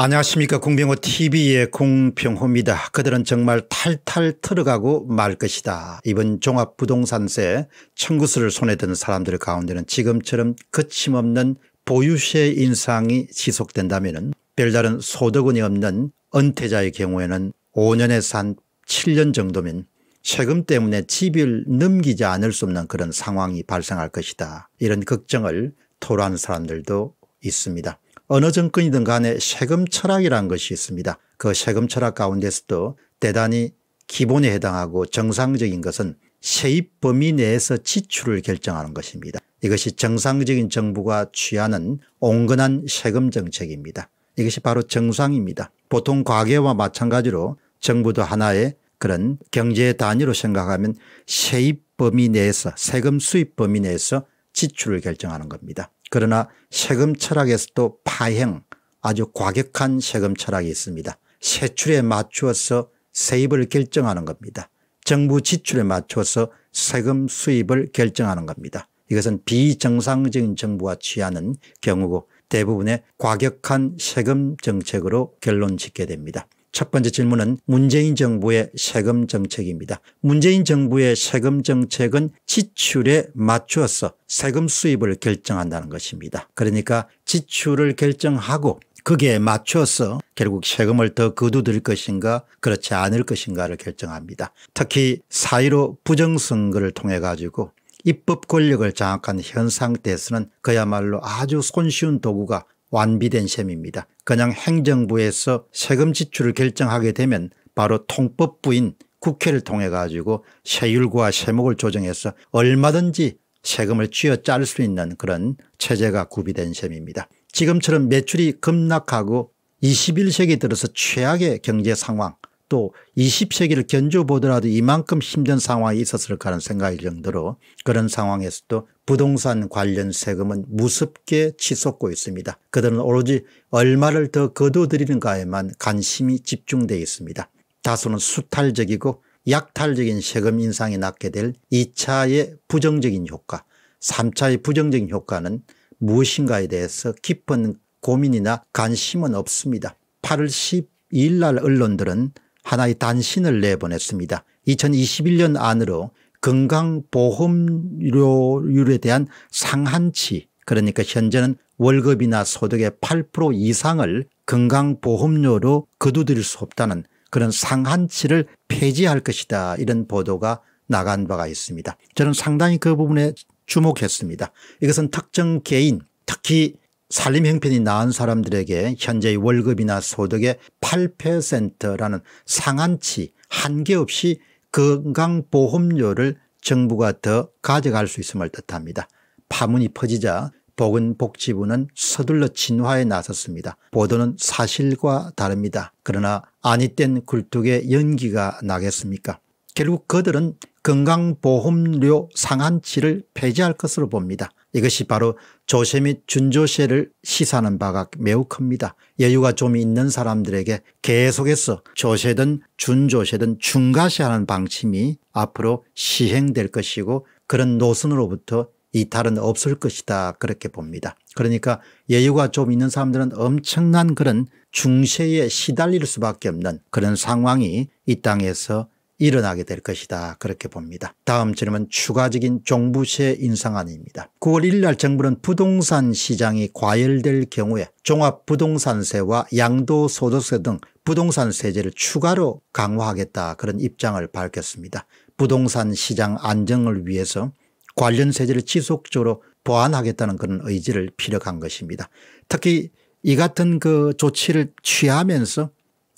안녕하십니까 공병호 tv의 공병호입니다. 그들은 정말 탈탈 털어가고 말 것이다. 이번 종합부동산세 청구서를 손에 든 사람들 가운데는 지금처럼 거침없는 보유세 인상이 지속된다면 별다른 소득원이 없는 은퇴자의 경우에는 5년에서 한 7년 정도면 세금 때문에 집을 넘기지 않을 수 없는 그런 상황이 발생할 것이다. 이런 걱정을 토로한 사람들도 있습니다. 어느 정권이든 간에 세금 철학이란 것이 있습니다. 그 세금 철학 가운데서도 대단히 기본에 해당하고 정상적인 것은 세입 범위 내에서 지출을 결정하는 것입니다. 이것이 정상적인 정부가 취하는 온건한 세금 정책입니다. 이것이 바로 정상입니다. 보통 과거와 마찬가지로 정부도 하나의 그런 경제 단위로 생각하면 세입 범위 내에서 세금 수입 범위 내에서 지출을 결정하는 겁니다. 그러나 세금 철학에서도 파행 아주 과격한 세금 철학이 있습니다. 세출에 맞추어서 세입을 결정하는 겁니다. 정부 지출에 맞춰서 세금 수입을 결정하는 겁니다. 이것은 비정상적인 정부가 취하는 경우고 대부분의 과격한 세금 정책으로 결론 짓게 됩니다. 첫 번째 질문은 문재인 정부의 세금 정책입니다. 문재인 정부의 세금 정책은 지출에 맞추어서 세금 수입을 결정한다는 것입니다. 그러니까 지출을 결정하고 그게 맞춰서 결국 세금을 더 거두들 것인가 그렇지 않을 것인가를 결정합니다. 특히 사1로 부정선거를 통해 가지고 입법 권력을 장악한 현 상태에서는 그야말로 아주 손쉬운 도구가 완비된 셈입니다. 그냥 행정부에서 세금 지출을 결정하게 되면 바로 통법부인 국회를 통해 가지고 세율과 세목을 조정해서 얼마든지 세금을 쥐어짤 수 있는 그런 체제가 구비된 셈입니다. 지금처럼 매출이 급락하고 21세기 들어서 최악의 경제 상황 또 20세기를 견뎌보더라도 이만큼 힘든 상황이 있었을까하는 생각이 정도로 그런 상황에서도 부동산 관련 세금은 무섭게 치솟고 있습니다. 그들은 오로지 얼마를 더 거둬들이는가에만 관심이 집중되어 있습니다. 다소는 수탈적이고 약탈적인 세금 인상이 낳게 될 2차의 부정적인 효과, 3차의 부정적인 효과는 무엇인가에 대해서 깊은 고민이나 관심은 없습니다. 8월 12일 날 언론들은 하나의 단신을 내보냈습니다. 2021년 안으로 건강보험료율에 대한 상한치 그러니까 현재는 월급이나 소득의 8% 이상을 건강보험료로 거두드릴수 없다는 그런 상한치를 폐지할 것이다 이런 보도가 나간 바가 있습니다. 저는 상당히 그 부분에 주목했습니다. 이것은 특정 개인 특히 살림 형편이 나은 사람들에게 현재의 월급이나 소득의 8%라는 상한치 한계 없이 건강보험료를 정부가 더 가져갈 수 있음을 뜻합니다. 파문이 퍼지자 보건복지부는 서둘러 진화에 나섰습니다. 보도는 사실과 다릅니다. 그러나 아니 땐 굴뚝에 연기가 나겠습니까 결국 그들은 건강보험료 상한치를 폐지할 것으로 봅니다. 이것이 바로 조세 및 준조세를 시사하는 바가 매우 큽니다. 여유가 좀 있는 사람들에게 계속해서 조세든 준조세든 중과세하는 방침이 앞으로 시행될 것이고 그런 노선으로부터 이탈은 없을 것이다 그렇게 봅니다. 그러니까 여유가 좀 있는 사람들은 엄청난 그런 중세에 시달릴 수밖에 없는 그런 상황이 이 땅에서 일어나게 될 것이다 그렇게 봅니다. 다음 질문은 추가적인 종부세 인상안입니다. 9월 1일 날 정부는 부동산 시장이 과열될 경우에 종합부동산세와 양도소득세 등 부동산 세제를 추가로 강화하겠다 그런 입장을 밝혔습니다. 부동산 시장 안정을 위해서 관련 세제를 지속적으로 보완하겠다는 그런 의지를 피력한 것입니다. 특히 이 같은 그 조치를 취하면서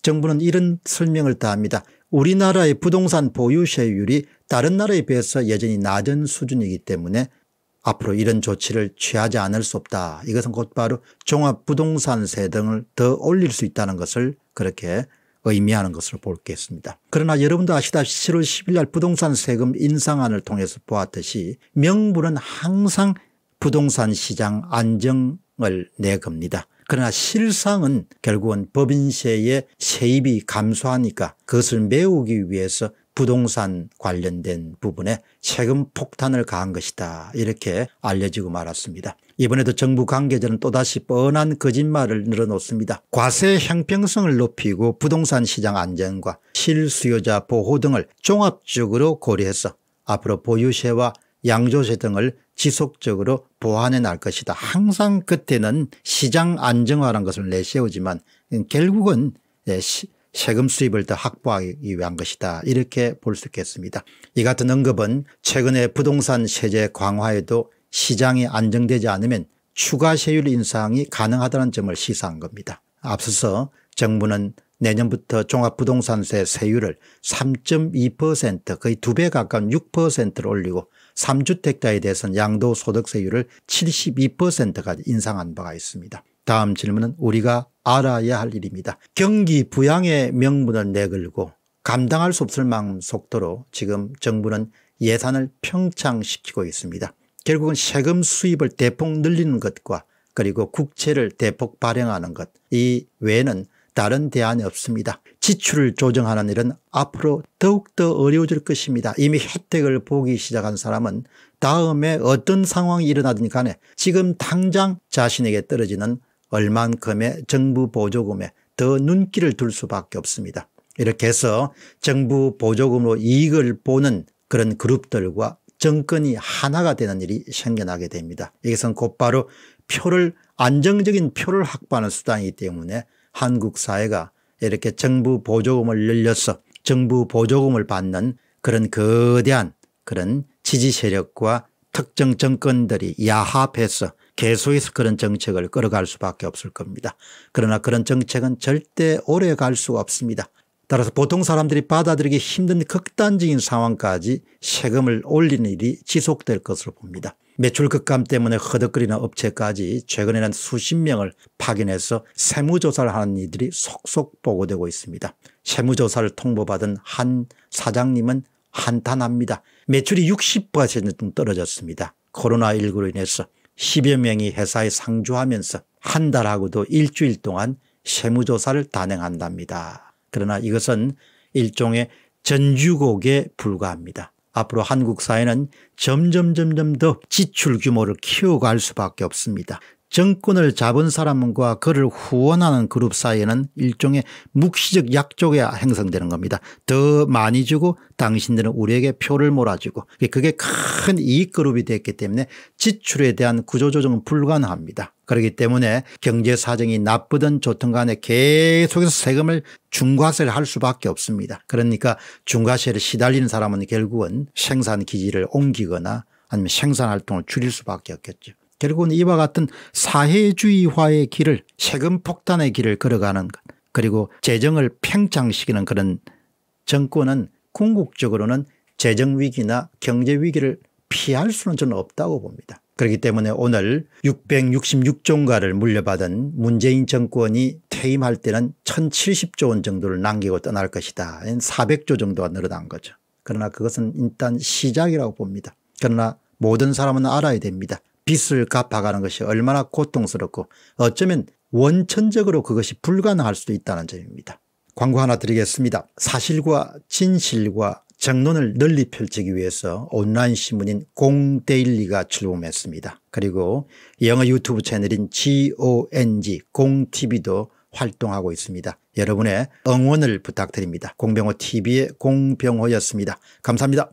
정부는 이런 설명을 다합니다. 우리나라의 부동산 보유세율이 다른 나라에 비해서 여전히 낮은 수준이기 때문에 앞으로 이런 조치를 취하지 않을 수 없다. 이것은 곧바로 종합부동산세 등을 더 올릴 수 있다는 것을 그렇게 의미하는 것으로 볼겠습니다. 그러나 여러분도 아시다시피 7월 10일 날 부동산 세금 인상안을 통해서 보았듯이 명분은 항상 부동산 시장 안정을 내겁니다. 그러나 실상은 결국은 법인세의 세입이 감소하니까 그것을 메우기 위해서 부동산 관련된 부분에 세금 폭탄을 가한 것이다 이렇게 알려지고 말았습니다. 이번에도 정부 관계자는 또다시 뻔한 거짓말을 늘어놓습니다. 과세 형평성을 높이고 부동산 시장 안전과 실수요자 보호 등을 종합적으로 고려해서 앞으로 보유세와 양조세 등을 지속적으로 보완해 날 것이다. 항상 그때는 시장 안정화라는 것을 내세우지만 결국은 예, 세금 수입을 더 확보하기 위한 것이다. 이렇게 볼 수 있겠습니다. 이 같은 언급은 최근에 부동산 세제 강화에도 시장이 안정되지 않으면 추가 세율 인상이 가능하다는 점을 시사한 겁니다. 앞서서 정부는 내년부터 종합부동산세 세율을 3.2% 거의 2배 가까운 6%를 올리고 3주택자에 대해서는 양도소득세율을 72%까지 인상한 바가 있습니다. 다음 질문은 우리가 알아야 할 일입니다. 경기 부양의 명분을 내걸고 감당할 수 없을 만큼 속도로 지금 정부는 예산을 평창시키고 있습니다. 결국은 세금 수입을 대폭 늘리는 것과 그리고 국채를 대폭 발행하는 것이 외에는 다른 대안이 없습니다. 지출을 조정하는 일은 앞으로 더욱더 어려워질 것입니다. 이미 혜택을 보기 시작한 사람은 다음에 어떤 상황이 일어나든 간에 지금 당장 자신에게 떨어지는 얼만큼의 정부 보조금에 더 눈길을 둘 수밖에 없습니다. 이렇게 해서 정부 보조금으로 이익을 보는 그런 그룹들과 정권이 하나가 되는 일이 생겨나게 됩니다. 이것은 곧바로 표를 안정적인 표를 확보하는 수단이기 때문에 한국 사회가 이렇게 정부 보조금을 늘려서 정부 보조금을 받는 그런 거대한 그런 지지 세력과 특정 정권들이 야합해서 계속해서 그런 정책을 끌어갈 수밖에 없을 겁니다. 그러나 그런 정책은 절대 오래 갈 수가 없습니다. 따라서 보통 사람들이 받아들이기 힘든 극단적인 상황까지 세금을 올리는 일이 지속될 것으로 봅니다. 매출 급감 때문에 허덕거리는 업체까지 최근에는 수십 명을 파견해서 세무조사를 하는 이들이 속속 보고되고 있습니다. 세무조사를 통보받은 한 사장님은 한탄합니다. 매출이 60% 떨어졌습니다. 코로나19로 인해서 10여 명이 회사에 상주하면서 한 달하고도 일주일 동안 세무조사를 단행한답니다. 그러나 이것은 일종의 전주곡에 불과합니다. 앞으로 한국 사회는 점점 점점 더 지출 규모를 키워갈 수밖에 없습니다. 정권을 잡은 사람과 그를 후원하는 그룹 사이에는 일종의 묵시적 약조가 행성되는 겁니다. 더 많이 주고 당신들은 우리에게 표를 몰아주고 그게 큰 이익 그룹이 됐기 때문에 지출에 대한 구조조정은 불가능합니다. 그렇기 때문에 경제 사정이 나쁘든 좋든 간에 계속해서 세금을 중과세를 할 수밖에 없습니다. 그러니까 중과세를 시달리는 사람은 결국은 생산 기지를 옮기거나 아니면 생산 활동을 줄일 수밖에 없겠죠. 결국은 이와 같은 사회주의화의 길을 세금 폭탄의 길을 걸어가는 것 그리고 재정을 팽창시키는 그런 정권은 궁극적으로는 재정위기나 경제위기를 피할 수는 저는 없다고 봅니다. 그렇기 때문에 오늘 666종가를 물려받은 문재인 정권이 퇴임할 때는 1070조 원 정도를 남기고 떠날 것이다. 400조 정도가 늘어난 거죠. 그러나 그것은 일단 시작이라고 봅니다. 그러나 모든 사람은 알아야 됩니다. 빚을 갚아가는 것이 얼마나 고통스럽고 어쩌면 원천적으로 그것이 불가능할 수도 있다는 점입니다. 광고 하나 드리겠습니다. 사실과 진실과 정론을 널리 펼치기 위해서 온라인 신문인 공데일리가 출범했습니다. 그리고 영어 유튜브 채널인 GONG 공TV도 활동하고 있습니다. 여러분의 응원을 부탁드립니다. 공병호 TV의 공병호였습니다. 감사합니다.